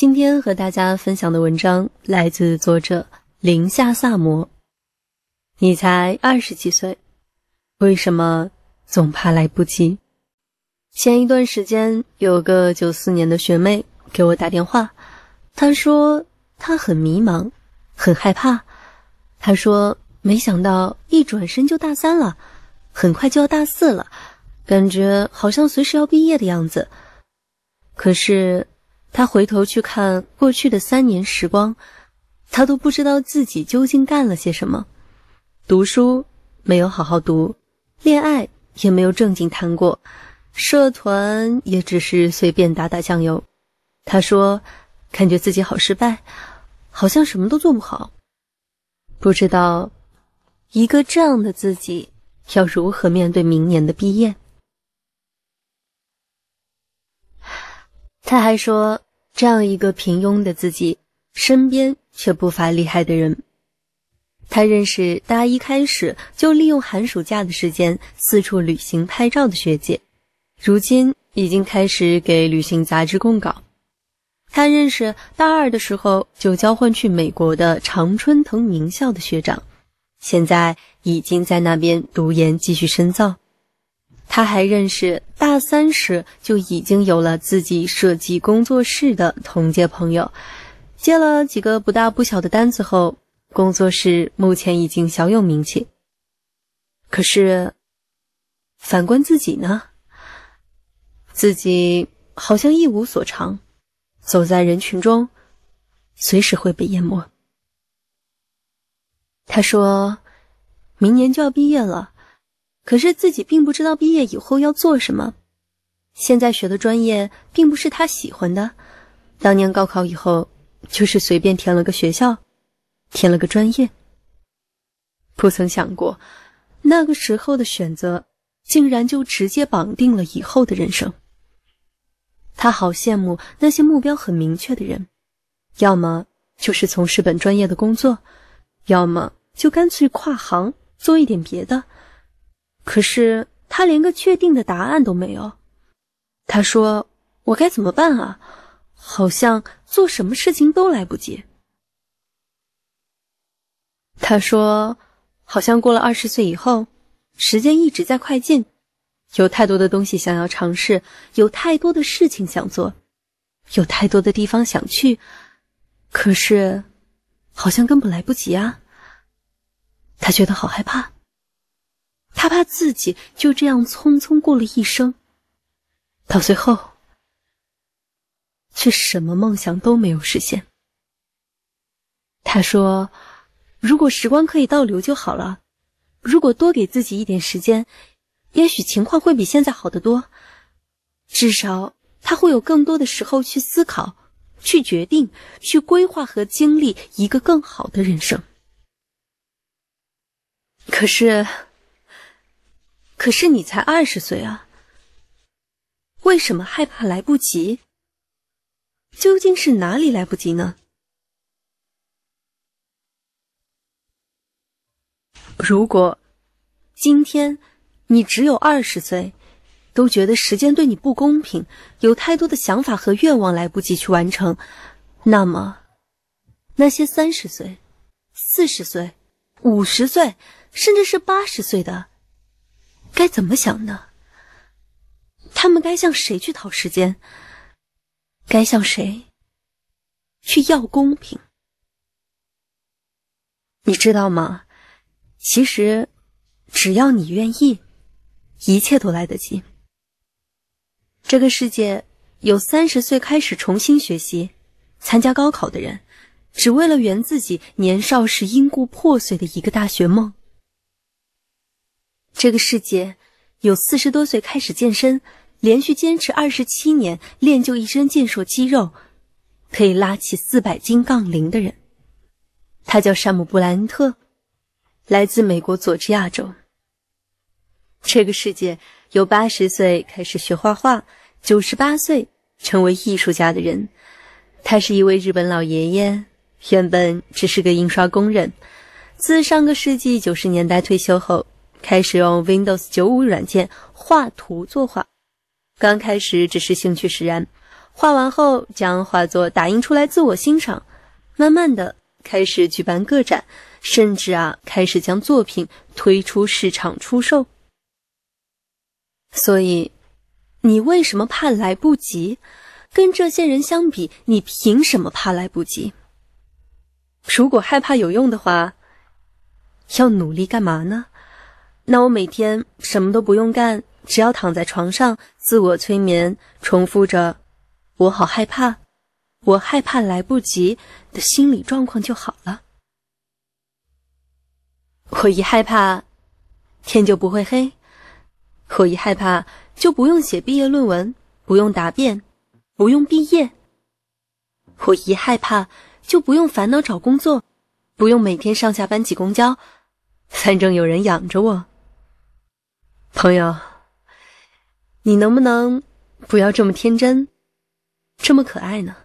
今天和大家分享的文章来自作者林下萨摩。你才二十几岁，为什么总怕来不及？前一段时间，有个九四年的学妹给我打电话，她说她很迷茫，很害怕。她说没想到一转身就大三了，很快就要大四了，感觉好像随时要毕业的样子。可是。他回头去看过去的三年时光，他都不知道自己究竟干了些什么。读书没有好好读，恋爱也没有正经谈过，社团也只是随便打打酱油。他说：“感觉自己好失败，好像什么都做不好，不知道一个这样的自己要如何面对明年的毕业。”他还说：“这样一个平庸的自己，身边却不乏厉害的人。他认识大一开始就利用寒暑假的时间四处旅行拍照的学姐，如今已经开始给旅行杂志供稿。他认识大二的时候就交换去美国的常春藤名校的学长，现在已经在那边读研继续深造。”他还认识大三时就已经有了自己设计工作室的同届朋友，接了几个不大不小的单子后，工作室目前已经小有名气。可是，反观自己呢，自己好像一无所长，走在人群中，随时会被淹没。他说，明年就要毕业了。可是自己并不知道毕业以后要做什么，现在学的专业并不是他喜欢的。当年高考以后，就是随便填了个学校，填了个专业，不曾想过那个时候的选择竟然就直接绑定了以后的人生。他好羡慕那些目标很明确的人，要么就是从事本专业的工作，要么就干脆跨行做一点别的。可是他连个确定的答案都没有。他说：“我该怎么办啊？好像做什么事情都来不及。”他说：“好像过了二十岁以后，时间一直在快进，有太多的东西想要尝试，有太多的事情想做，有太多的地方想去。可是，好像根本来不及啊。”他觉得好害怕。他怕自己就这样匆匆过了一生，到最后却什么梦想都没有实现。他说：“如果时光可以倒流就好了，如果多给自己一点时间，也许情况会比现在好得多。至少他会有更多的时候去思考、去决定、去规划和经历一个更好的人生。”可是。可是你才二十岁啊，为什么害怕来不及？究竟是哪里来不及呢？如果今天你只有二十岁，都觉得时间对你不公平，有太多的想法和愿望来不及去完成，那么那些三十岁、四十岁、五十岁，甚至是八十岁的？该怎么想呢？他们该向谁去讨时间？该向谁去要公平？你知道吗？其实，只要你愿意，一切都来得及。这个世界有三十岁开始重新学习、参加高考的人，只为了圆自己年少时因故破碎的一个大学梦。这个世界有四十多岁开始健身，连续坚持二十七年练就一身健硕肌肉，可以拉起四百斤杠铃的人。他叫山姆·布莱恩特，来自美国佐治亚州。这个世界有八十岁开始学画画，九十八岁成为艺术家的人。他是一位日本老爷爷，原本只是个印刷工人，自上个世纪九十年代退休后。开始用 Windows 九五软件画图作画，刚开始只是兴趣使然，画完后将画作打印出来自我欣赏，慢慢的开始举办个展，甚至啊开始将作品推出市场出售。所以，你为什么怕来不及？跟这些人相比，你凭什么怕来不及？如果害怕有用的话，要努力干嘛呢？那我每天什么都不用干，只要躺在床上自我催眠，重复着“我好害怕，我害怕来不及”的心理状况就好了。我一害怕，天就不会黑；我一害怕，就不用写毕业论文，不用答辩，不用毕业；我一害怕，就不用烦恼找工作，不用每天上下班挤公交，反正有人养着我。朋友，你能不能不要这么天真，这么可爱呢？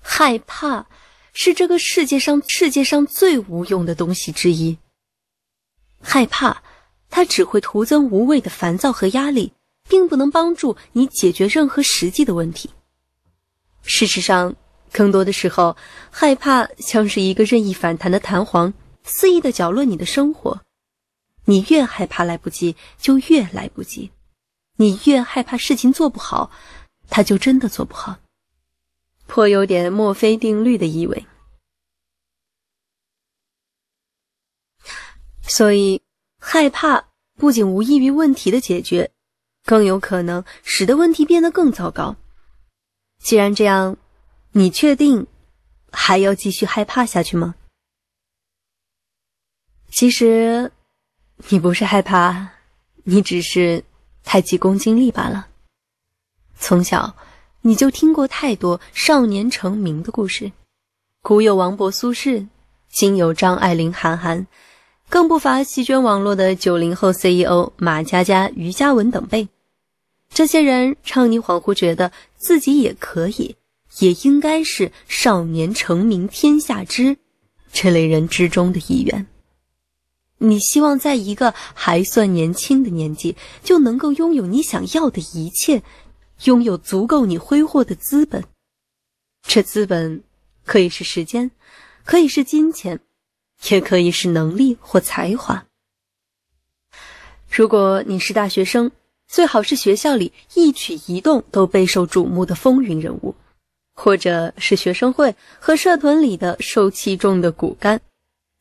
害怕是这个世界上世界上最无用的东西之一。害怕，它只会徒增无谓的烦躁和压力，并不能帮助你解决任何实际的问题。事实上，更多的时候，害怕像是一个任意反弹的弹簧，肆意的搅乱你的生活。你越害怕来不及，就越来不及；你越害怕事情做不好，他就真的做不好，颇有点墨菲定律的意味。所以，害怕不仅无益于问题的解决，更有可能使得问题变得更糟糕。既然这样，你确定还要继续害怕下去吗？其实。你不是害怕，你只是太急功近利罢了。从小，你就听过太多少年成名的故事，古有王勃、苏轼，今有张爱玲、韩寒，更不乏席卷网络的九零后 CEO 马佳佳、余佳文等辈。这些人让你恍惚觉得自己也可以，也应该是少年成名天下知这类人之中的一员。你希望在一个还算年轻的年纪就能够拥有你想要的一切，拥有足够你挥霍的资本。这资本可以是时间，可以是金钱，也可以是能力或才华。如果你是大学生，最好是学校里一举一动都备受瞩目的风云人物，或者是学生会和社团里的受器重的骨干。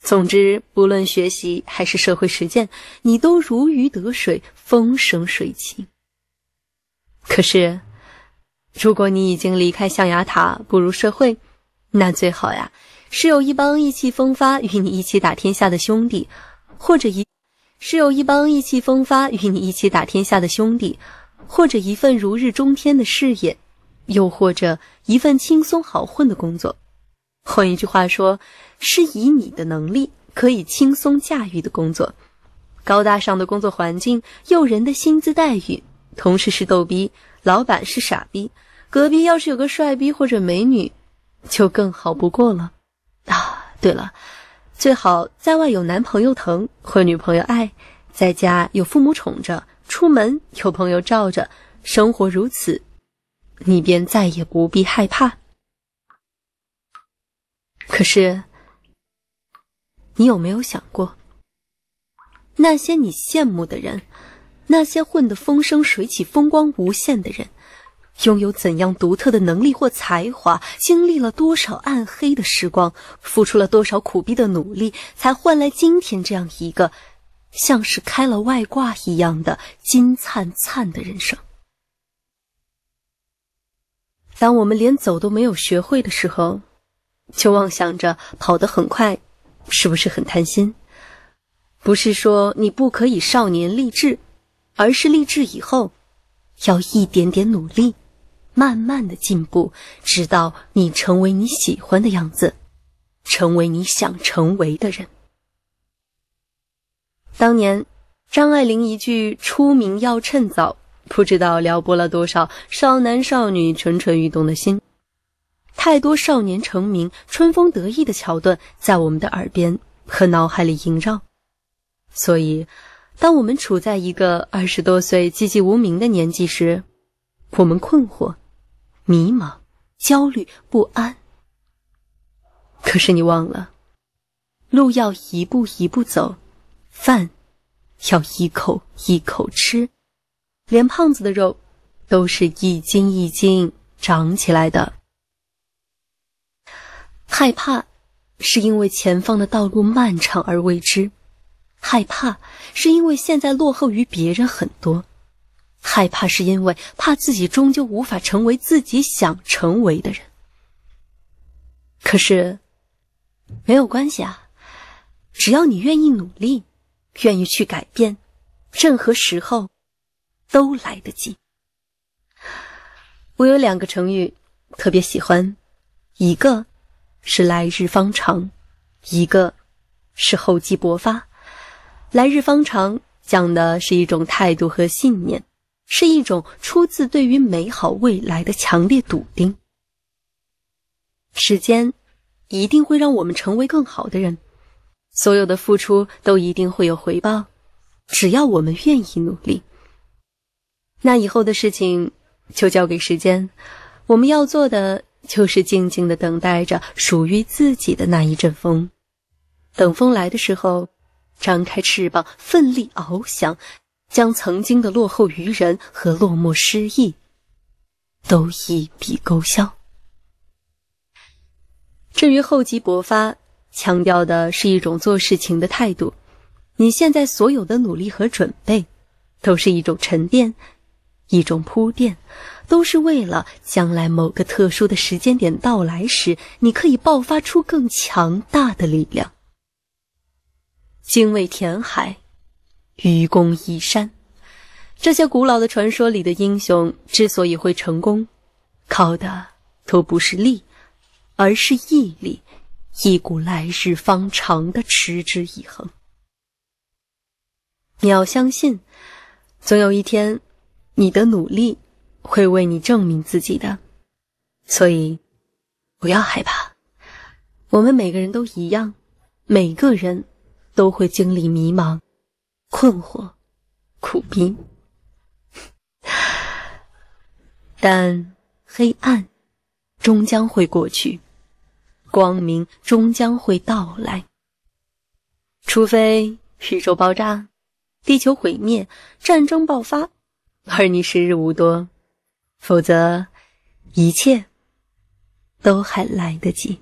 总之，不论学习还是社会实践，你都如鱼得水，风生水起。可是，如果你已经离开象牙塔步入社会，那最好呀，是有一帮意气风发与你一起打天下的兄弟，或者一，是有一帮意气风发与你一起打天下的兄弟，或者一份如日中天的事业，又或者一份轻松好混的工作。换一句话说。是以你的能力可以轻松驾驭的工作，高大上的工作环境，诱人的薪资待遇，同事是逗逼，老板是傻逼，隔壁要是有个帅逼或者美女，就更好不过了。啊，对了，最好在外有男朋友疼，或女朋友爱，在家有父母宠着，出门有朋友罩着，生活如此，你便再也不必害怕。可是。你有没有想过，那些你羡慕的人，那些混得风生水起、风光无限的人，拥有怎样独特的能力或才华？经历了多少暗黑的时光，付出了多少苦逼的努力，才换来今天这样一个像是开了外挂一样的金灿灿的人生？当我们连走都没有学会的时候，就妄想着跑得很快。是不是很贪心？不是说你不可以少年励志，而是励志以后要一点点努力，慢慢的进步，直到你成为你喜欢的样子，成为你想成为的人。当年张爱玲一句“出名要趁早”，不知道撩拨了多少少男少女蠢蠢欲动的心。太多少年成名、春风得意的桥段，在我们的耳边和脑海里萦绕。所以，当我们处在一个二十多岁籍籍无名的年纪时，我们困惑、迷茫、焦虑、不安。可是你忘了，路要一步一步走，饭要一口一口吃，连胖子的肉，都是一斤一斤长起来的。害怕，是因为前方的道路漫长而未知；害怕，是因为现在落后于别人很多；害怕，是因为怕自己终究无法成为自己想成为的人。可是，没有关系啊，只要你愿意努力，愿意去改变，任何时候都来得及。我有两个成语特别喜欢，一个。是来日方长，一个，是厚积薄发。来日方长讲的是一种态度和信念，是一种出自对于美好未来的强烈笃定。时间一定会让我们成为更好的人，所有的付出都一定会有回报，只要我们愿意努力。那以后的事情就交给时间，我们要做的。就是静静的等待着属于自己的那一阵风，等风来的时候，张开翅膀，奋力翱翔，将曾经的落后愚人和落寞失意，都一笔勾销。至于厚积薄发，强调的是一种做事情的态度。你现在所有的努力和准备，都是一种沉淀，一种铺垫。都是为了将来某个特殊的时间点到来时，你可以爆发出更强大的力量。精卫填海、愚公移山，这些古老的传说里的英雄之所以会成功，靠的都不是力，而是毅力，一股来日方长的持之以恒。你要相信，总有一天，你的努力。会为你证明自己的，所以不要害怕。我们每个人都一样，每个人都会经历迷茫、困惑、苦逼，但黑暗终将会过去，光明终将会到来。除非宇宙爆炸、地球毁灭、战争爆发，而你时日无多。否则，一切都还来得及。